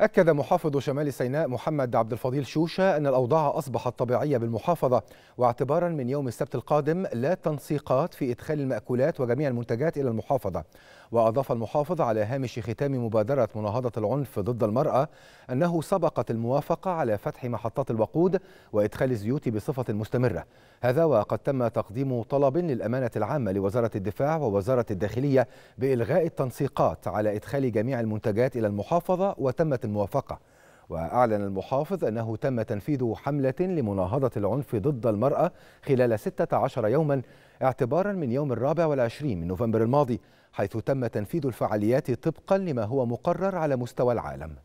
أكد محافظ شمال سيناء محمد عبد الفضيل شوشة أن الأوضاع أصبحت طبيعية بالمحافظة واعتبارا من يوم السبت القادم لا تنسيقات في إدخال المأكولات وجميع المنتجات إلى المحافظة وأضاف المحافظ على هامش ختام مبادرة مناهضة العنف ضد المرأة أنه سبقت الموافقة على فتح محطات الوقود وإدخال الزيوت بصفة مستمرة هذا وقد تم تقديم طلب للأمانة العامة لوزارة الدفاع ووزارة الداخلية بإلغاء التنسيقات على إدخال جميع المنتجات إلى المحافظة وتمت الموافقة وأعلن المحافظ أنه تم تنفيذ حملة لمناهضة العنف ضد المرأة خلال 16 يوما اعتبارا من يوم الرابع والعشرين من نوفمبر الماضي حيث تم تنفيذ الفعاليات طبقا لما هو مقرر على مستوى العالم